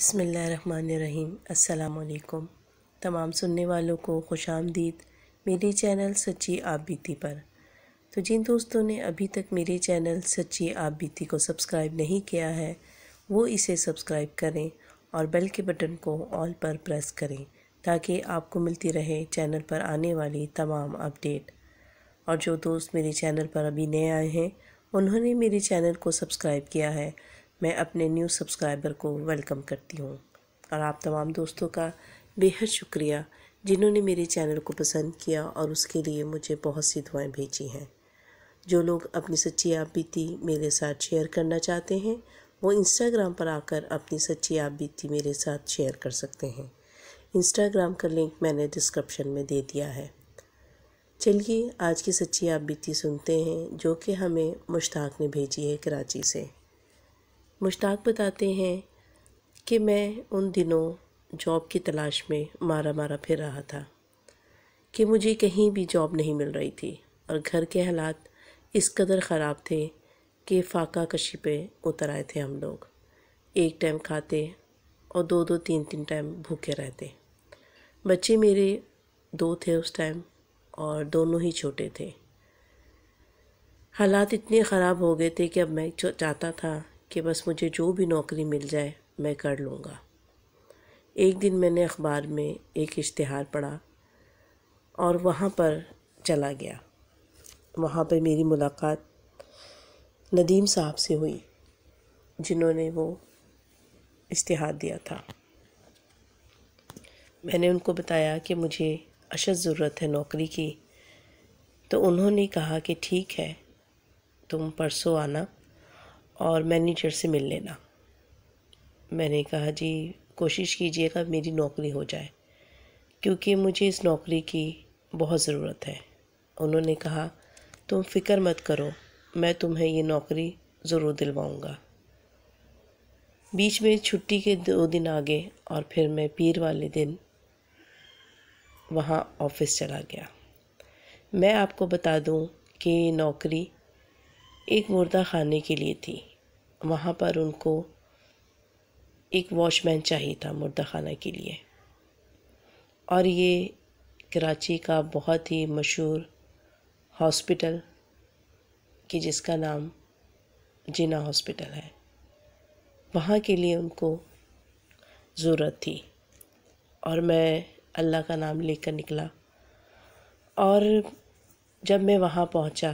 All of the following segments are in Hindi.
बसमीम् अल्लाम तमाम सुनने वालों को खुश आमदीद मेरे चैनल सच्ची आप बीती पर तो जिन दोस्तों ने अभी तक मेरे चैनल सच्ची आप बीती को सब्सक्राइब नहीं किया है वो इसे सब्सक्राइब करें और बेल के बटन को ऑल पर प्रेस करें ताकि आपको मिलती रहे चैनल पर आने वाली तमाम अपडेट और जो दोस्त मेरे चैनल पर अभी नए आए हैं उन्होंने मेरे चैनल को सब्सक्राइब किया है मैं अपने न्यू सब्सक्राइबर को वेलकम करती हूँ और आप तमाम दोस्तों का बेहद शुक्रिया जिन्होंने मेरे चैनल को पसंद किया और उसके लिए मुझे बहुत सी दुआएं भेजी हैं जो लोग अपनी सच्ची आप बीती मेरे साथ शेयर करना चाहते हैं वो इंस्टाग्राम पर आकर अपनी सच्ची आप बीती मेरे साथ शेयर कर सकते हैं इंस्टाग्राम का लिंक मैंने डिस्क्रिप्शन में दे दिया है चलिए आज की सच्ची आप बीती सुनते हैं जो कि हमें मुश्ताक ने भेजी है कराची से मुश्ताक बताते हैं कि मैं उन दिनों जॉब की तलाश में मारा मारा फिर रहा था कि मुझे कहीं भी जॉब नहीं मिल रही थी और घर के हालात इस कदर ख़राब थे कि फाका कशी पे उतर आए थे हम लोग एक टाइम खाते और दो दो तीन तीन टाइम भूखे रहते बच्चे मेरे दो थे उस टाइम और दोनों ही छोटे थे हालात इतने ख़राब हो गए थे कि अब मैं चाहता था कि बस मुझे जो भी नौकरी मिल जाए मैं कर लूँगा एक दिन मैंने अखबार में एक इश्तहार पढ़ा और वहाँ पर चला गया वहाँ पर मेरी मुलाकात नदीम साहब से हुई जिन्होंने वो इश्तहार दिया था मैंने उनको बताया कि मुझे अशद ज़रूरत है नौकरी की तो उन्होंने कहा कि ठीक है तुम परसों आना और मैनेजर से मिल लेना मैंने कहा जी कोशिश कीजिएगा मेरी नौकरी हो जाए क्योंकि मुझे इस नौकरी की बहुत ज़रूरत है उन्होंने कहा तुम फिक्र मत करो मैं तुम्हें ये नौकरी ज़रूर दिलवाऊंगा बीच में छुट्टी के दो दिन आगे और फिर मैं पीर वाले दिन वहाँ ऑफिस चला गया मैं आपको बता दूँ कि नौकरी एक मुर्दा खाने के लिए थी वहाँ पर उनको एक वॉचमैन चाहिए था मुर्दा खाना के लिए और ये कराची का बहुत ही मशहूर हॉस्पिटल कि जिसका नाम जिना हॉस्पिटल है वहाँ के लिए उनको ज़रूरत थी और मैं अल्लाह का नाम लेकर निकला और जब मैं वहाँ पहुँचा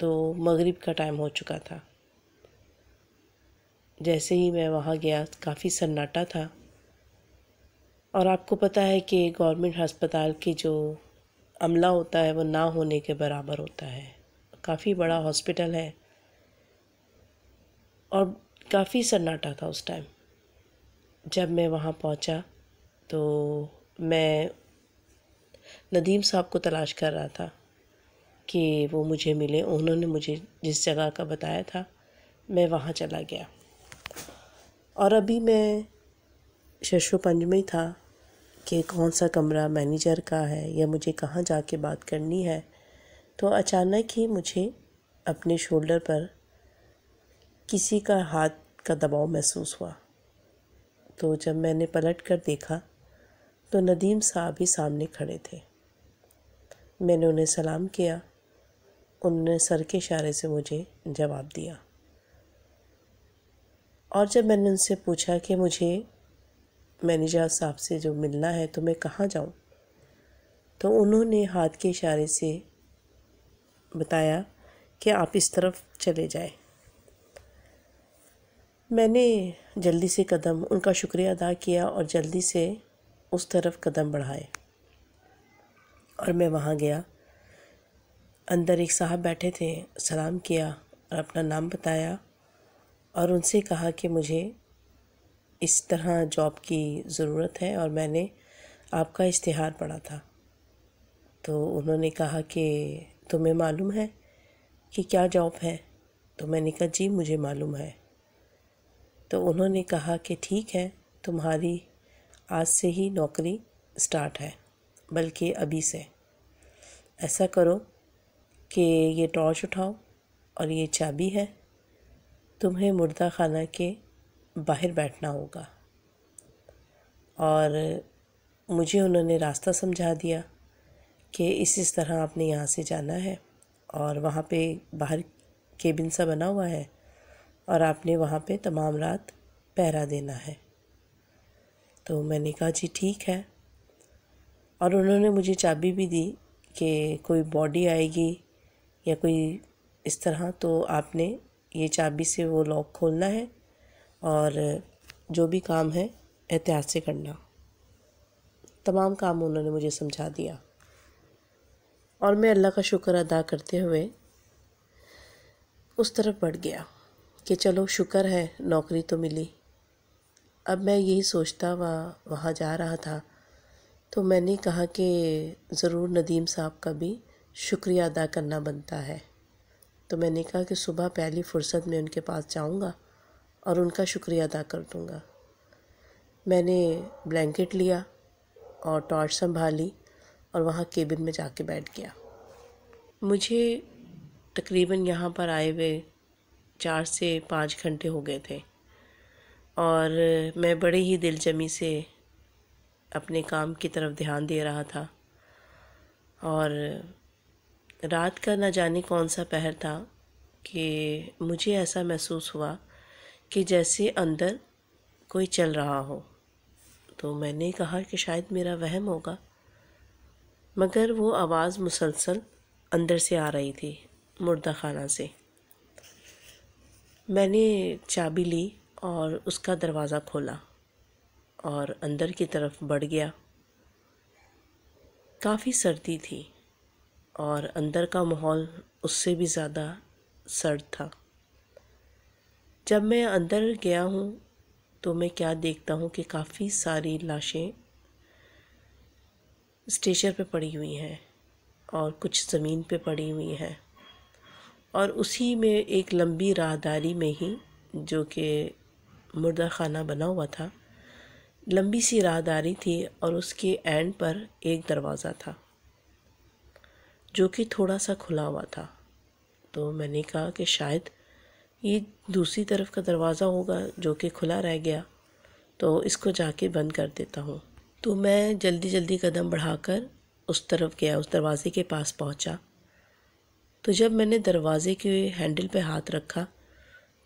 तो मगरिब का टाइम हो चुका था जैसे ही मैं वहाँ गया काफ़ी सन्नाटा था और आपको पता है कि गवर्नमेंट हस्पताल के जो अमला होता है वो ना होने के बराबर होता है काफ़ी बड़ा हॉस्पिटल है और काफ़ी सन्नाटा था उस टाइम जब मैं वहाँ पहुँचा तो मैं नदीम साहब को तलाश कर रहा था कि वो मुझे मिले उन्होंने मुझे जिस जगह का बताया था मैं वहाँ चला गया और अभी मैं शशोपंज में था कि कौन सा कमरा मैनेजर का है या मुझे कहाँ जा के बात करनी है तो अचानक ही मुझे अपने शोल्डर पर किसी का हाथ का दबाव महसूस हुआ तो जब मैंने पलट कर देखा तो नदीम साहब ही सामने खड़े थे मैंने उन्हें सलाम किया उन्होंने सर के इशारे से मुझे जवाब दिया और जब मैंने उनसे पूछा कि मुझे मैनेजर साहब से जो मिलना है तो मैं कहाँ जाऊँ तो उन्होंने हाथ के इशारे से बताया कि आप इस तरफ चले जाए मैंने जल्दी से कदम उनका शुक्रिया अदा किया और जल्दी से उस तरफ कदम बढ़ाए और मैं वहाँ गया अंदर एक साहब बैठे थे सलाम किया और अपना नाम बताया और उनसे कहा कि मुझे इस तरह जॉब की ज़रूरत है और मैंने आपका इश्तहार पढ़ा था तो उन्होंने कहा कि तुम्हें मालूम है कि क्या जॉब है तो मैंने कहा जी मुझे मालूम है तो उन्होंने कहा कि ठीक है तुम्हारी आज से ही नौकरी स्टार्ट है बल्कि अभी से ऐसा करो कि ये टॉर्च उठाओ और ये चाबी है तुम्हें मुर्दा खाना के बाहर बैठना होगा और मुझे उन्होंने रास्ता समझा दिया कि इस इस तरह आपने यहाँ से जाना है और वहाँ पे बाहर केबिन सा बना हुआ है और आपने वहाँ पे तमाम रात पहरा देना है तो मैंने कहा जी ठीक है और उन्होंने मुझे चाबी भी दी कि कोई बॉडी आएगी या कोई इस तरह तो आपने ये चाबी से वो लॉक खोलना है और जो भी काम है एहतियात से करना तमाम काम उन्होंने मुझे समझा दिया और मैं अल्लाह का शुक्र अदा करते हुए उस तरफ बढ़ गया कि चलो शुक्र है नौकरी तो मिली अब मैं यही सोचता हुआ वहाँ जा रहा था तो मैंने कहा कि ज़रूर नदीम साहब का भी शुक्रिया अदा करना बनता है तो मैंने कहा कि सुबह पहली फुर्सत में उनके पास जाऊंगा और उनका शुक्रिया अदा कर दूंगा मैंने ब्लैंकेट लिया और टॉर्च संभाली और वहाँ केबिन में जाके बैठ गया मुझे तकरीबन यहाँ पर आए हुए चार से पाँच घंटे हो गए थे और मैं बड़े ही दिलजमी से अपने काम की तरफ ध्यान दे रहा था और रात का ना जाने कौन सा पहर था कि मुझे ऐसा महसूस हुआ कि जैसे अंदर कोई चल रहा हो तो मैंने कहा कि शायद मेरा वहम होगा मगर वो आवाज़ मुसलसल अंदर से आ रही थी मुर्दा खाना से मैंने चाबी ली और उसका दरवाज़ा खोला और अंदर की तरफ बढ़ गया काफ़ी सर्दी थी और अंदर का माहौल उससे भी ज़्यादा सर्द था जब मैं अंदर गया हूँ तो मैं क्या देखता हूँ कि काफ़ी सारी लाशें स्टेशन पे पड़ी हुई हैं और कुछ ज़मीन पे पड़ी हुई हैं और उसी में एक लंबी राहदारी में ही जो कि मुर्दा खाना बना हुआ था लंबी सी राहदारी थी और उसके एंड पर एक दरवाज़ा था जो कि थोड़ा सा खुला हुआ था तो मैंने कहा कि शायद ये दूसरी तरफ का दरवाज़ा होगा जो कि खुला रह गया तो इसको जाके बंद कर देता हूँ तो मैं जल्दी जल्दी कदम बढ़ाकर उस तरफ गया उस दरवाज़े के पास पहुँचा तो जब मैंने दरवाज़े के हैंडल पे हाथ रखा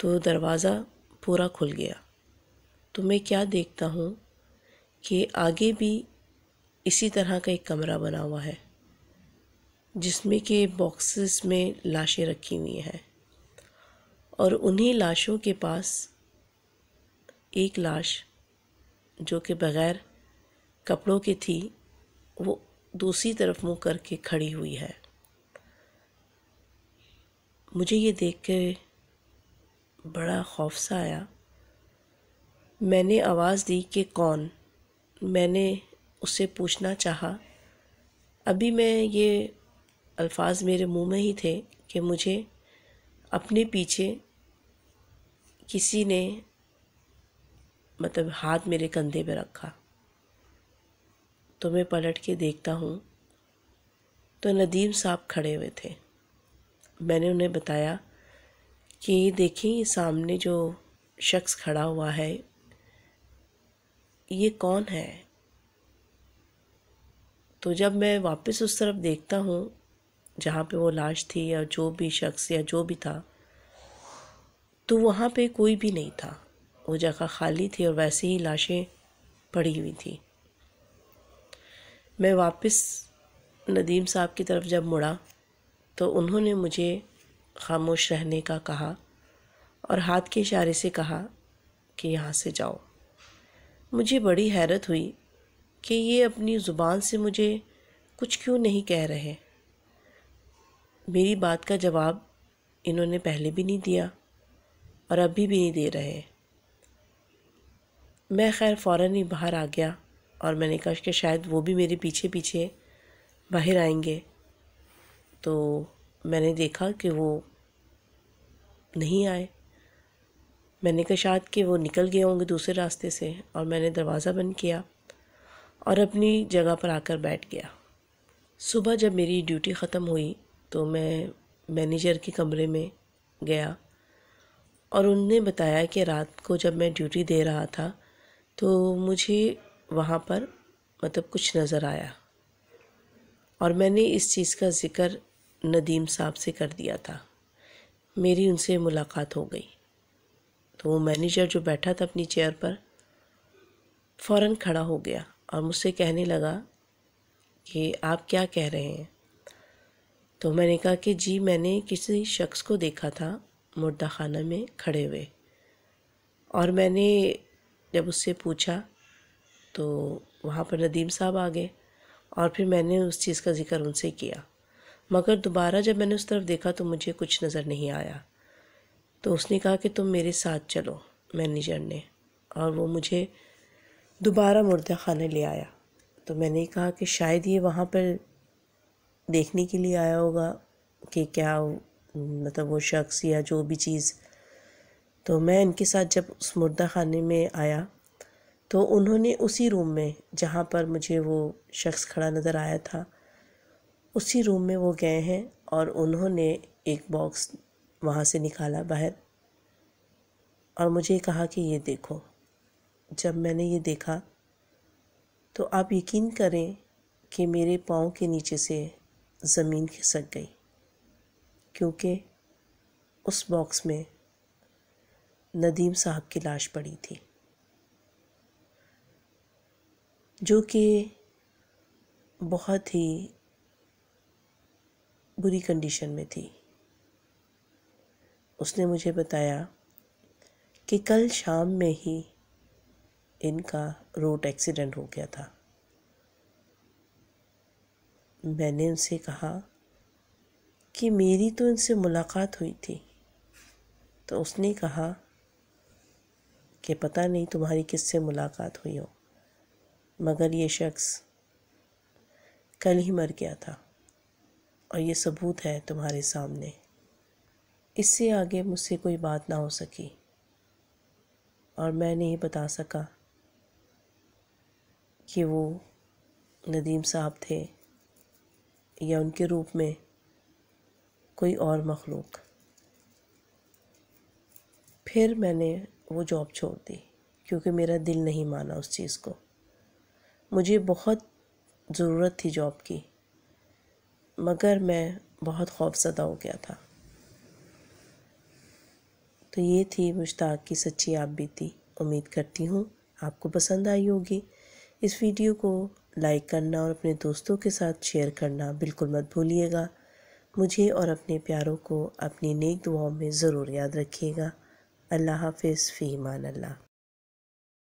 तो दरवाज़ा पूरा खुल गया तो मैं क्या देखता हूँ कि आगे भी इसी तरह का एक कमरा बना हुआ है जिसमें के बॉक्सेस में लाशें रखी हुई हैं और उन्हीं लाशों के पास एक लाश जो कि बग़ैर कपड़ों की थी वो दूसरी तरफ मुंह करके खड़ी हुई है मुझे ये देख कर बड़ा खौफ सा आया मैंने आवाज़ दी कि कौन मैंने उससे पूछना चाहा अभी मैं ये अल्फाज मेरे मुंह में ही थे कि मुझे अपने पीछे किसी ने मतलब हाथ मेरे कंधे पर रखा तो मैं पलट के देखता हूँ तो नदीम साहब खड़े हुए थे मैंने उन्हें बताया कि देखें ये सामने जो शख्स खड़ा हुआ है ये कौन है तो जब मैं वापस उस तरफ देखता हूँ जहाँ पे वो लाश थी या जो भी शख्स या जो भी था तो वहाँ पे कोई भी नहीं था वो जगह खाली थी और वैसे ही लाशें पड़ी हुई थी मैं वापस नदीम साहब की तरफ जब मुड़ा तो उन्होंने मुझे खामोश रहने का कहा और हाथ के इशारे से कहा कि यहाँ से जाओ मुझे बड़ी हैरत हुई कि ये अपनी ज़ुबान से मुझे कुछ क्यों नहीं कह रहे मेरी बात का जवाब इन्होंने पहले भी नहीं दिया और अभी भी नहीं दे रहे मैं खैर फ़ौर ही बाहर आ गया और मैंने कहा कि शायद वो भी मेरे पीछे पीछे बाहर आएंगे तो मैंने देखा कि वो नहीं आए मैंने कहा शायद कि वो निकल गए होंगे दूसरे रास्ते से और मैंने दरवाज़ा बंद किया और अपनी जगह पर आकर बैठ गया सुबह जब मेरी ड्यूटी ख़त्म हुई तो मैं मैनेजर के कमरे में गया और उनने बताया कि रात को जब मैं ड्यूटी दे रहा था तो मुझे वहाँ पर मतलब कुछ नज़र आया और मैंने इस चीज़ का ज़िक्र नदीम साहब से कर दिया था मेरी उनसे मुलाकात हो गई तो वो मैनेजर जो बैठा था अपनी चेयर पर फ़ौर खड़ा हो गया और मुझसे कहने लगा कि आप क्या कह रहे हैं तो मैंने कहा कि जी मैंने किसी शख्स को देखा था मुर्दा खाना में खड़े हुए और मैंने जब उससे पूछा तो वहाँ पर नदीम साहब आ गए और फिर मैंने उस चीज़ का ज़िक्र उनसे किया मगर दोबारा जब मैंने उस तरफ देखा तो मुझे कुछ नज़र नहीं आया तो उसने कहा कि तुम मेरे साथ चलो मैनेजर ने और वो मुझे दोबारा मुर्दा खाने ले आया तो मैंने कहा कि शायद ये वहाँ पर देखने के लिए आया होगा कि क्या मतलब वो शख्स या जो भी चीज़ तो मैं इनके साथ जब उस मुर्दा खाने में आया तो उन्होंने उसी रूम में जहाँ पर मुझे वो शख्स खड़ा नज़र आया था उसी रूम में वो गए हैं और उन्होंने एक बॉक्स वहाँ से निकाला बाहर और मुझे कहा कि ये देखो जब मैंने ये देखा तो आप यकीन करें कि मेरे पाँव के नीचे से ज़मीन खिसक गई क्योंकि उस बॉक्स में नदीम साहब की लाश पड़ी थी जो कि बहुत ही बुरी कंडीशन में थी उसने मुझे बताया कि कल शाम में ही इनका रोड एक्सीडेंट हो गया था मैंने उनसे कहा कि मेरी तो इनसे मुलाकात हुई थी तो उसने कहा कि पता नहीं तुम्हारी किससे मुलाकात हुई हो मगर ये शख्स कल ही मर गया था और ये सबूत है तुम्हारे सामने इससे आगे मुझसे कोई बात ना हो सकी और मैं नहीं बता सका कि वो नदीम साहब थे या उनके रूप में कोई और मखलूक फिर मैंने वो जॉब छोड़ दी क्योंकि मेरा दिल नहीं माना उस चीज़ को मुझे बहुत ज़रूरत थी जॉब की मगर मैं बहुत खौफजदा हो गया था तो ये थी मुश्ताक की सच्ची आप बीती उम्मीद करती हूँ आपको पसंद आई होगी इस वीडियो को लाइक करना और अपने दोस्तों के साथ शेयर करना बिल्कुल मत भूलिएगा मुझे और अपने प्यारों को अपनी नेक दुआओं में ज़रूर याद रखिएगा अल्लाह हाफिज़ फ़ीमान अल्लाह